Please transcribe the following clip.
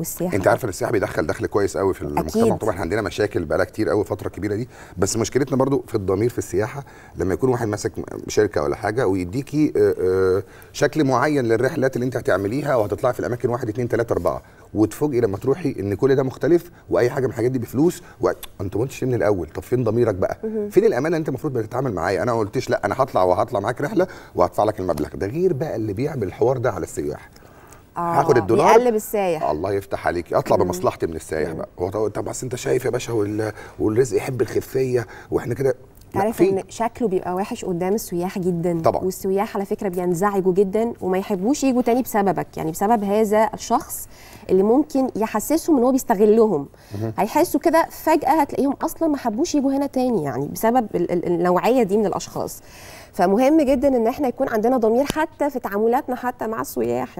والسياحه انت عارفه ان السياحه بيدخل دخل كويس قوي في المجتمع طبعا احنا عندنا مشاكل بقى كتير قوي الفتره الكبيره دي بس مشكلتنا برضو في الضمير في السياحه لما يكون واحد ماسك شركه ولا حاجه ويديكي آه، آه، شكل معين للرحلات اللي انت هتعمليها وهتطلعي في الاماكن 1 2 3 4 وتفوجئي لما تروحي ان كل ده مختلف واي حاجه من الحاجات دي بفلوس وانت ما قلتش من الاول طب فين ضميرك بقى فين الامانه انت المفروض بتتعامل معايا انا ما قلتش لا انا هطلع وهطلع معاك رحله وهدفع لك المبلغ ده غير بقى اللي بيعمل الحوار ده على السياح آه هاخد الدولار يقلب السايح الله يفتح عليك اطلع مم. بمصلحتي من السايح مم. بقى هو طب اصل انت شايف يا باشا والرزق يحب الخفيه واحنا كده تعرف ان شكله بيبقى وحش قدام السياح جدا طبعا والسياح على فكره بينزعجوا جدا وما يحبوش يجوا تاني بسببك يعني بسبب هذا الشخص اللي ممكن يحسسهم ان هو بيستغلهم هيحسوا كده فجاه هتلاقيهم اصلا ما حبوش يجوا هنا تاني يعني بسبب النوعيه دي من الاشخاص فمهم جدا ان احنا يكون عندنا ضمير حتى في تعاملاتنا حتى مع السياح يعني